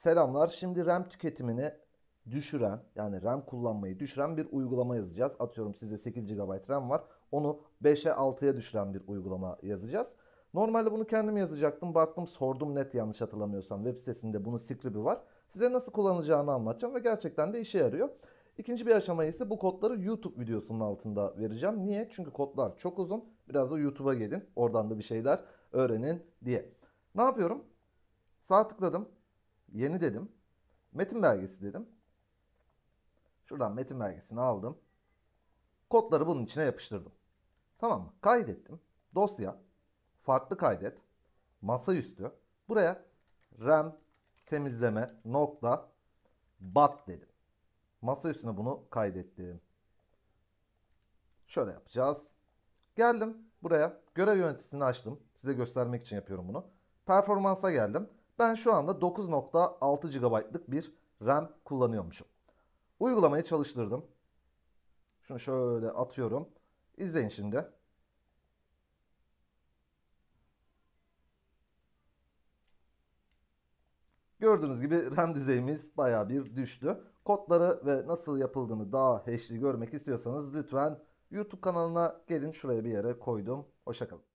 Selamlar. Şimdi RAM tüketimini düşüren yani RAM kullanmayı düşüren bir uygulama yazacağız. Atıyorum size 8 GB RAM var. Onu 5'e 6'ya düşüren bir uygulama yazacağız. Normalde bunu kendim yazacaktım. Baktım sordum net yanlış hatırlamıyorsam. Web sitesinde bunun script'i var. Size nasıl kullanacağını anlatacağım ve gerçekten de işe yarıyor. İkinci bir aşama ise bu kodları YouTube videosunun altında vereceğim. Niye? Çünkü kodlar çok uzun. Biraz da YouTube'a gelin. Oradan da bir şeyler öğrenin diye. Ne yapıyorum? Sağ tıkladım. Yeni dedim. Metin belgesi dedim. Şuradan metin belgesini aldım. Kodları bunun içine yapıştırdım. Tamam mı? Kaydettim. Dosya. Farklı kaydet. Masaüstü. Buraya RAM temizleme nokta bat dedim. Masaüstüne bunu kaydettim. Şöyle yapacağız. Geldim buraya. Görev yöneticisini açtım. Size göstermek için yapıyorum bunu. Performansa geldim. Ben şu anda 9.6 GB'lık bir RAM kullanıyormuşum. Uygulamayı çalıştırdım. Şunu şöyle atıyorum. İzleyin şimdi. Gördüğünüz gibi RAM düzeyimiz baya bir düştü. Kodları ve nasıl yapıldığını daha hashli görmek istiyorsanız lütfen YouTube kanalına gelin. Şuraya bir yere koydum. Hoşçakalın.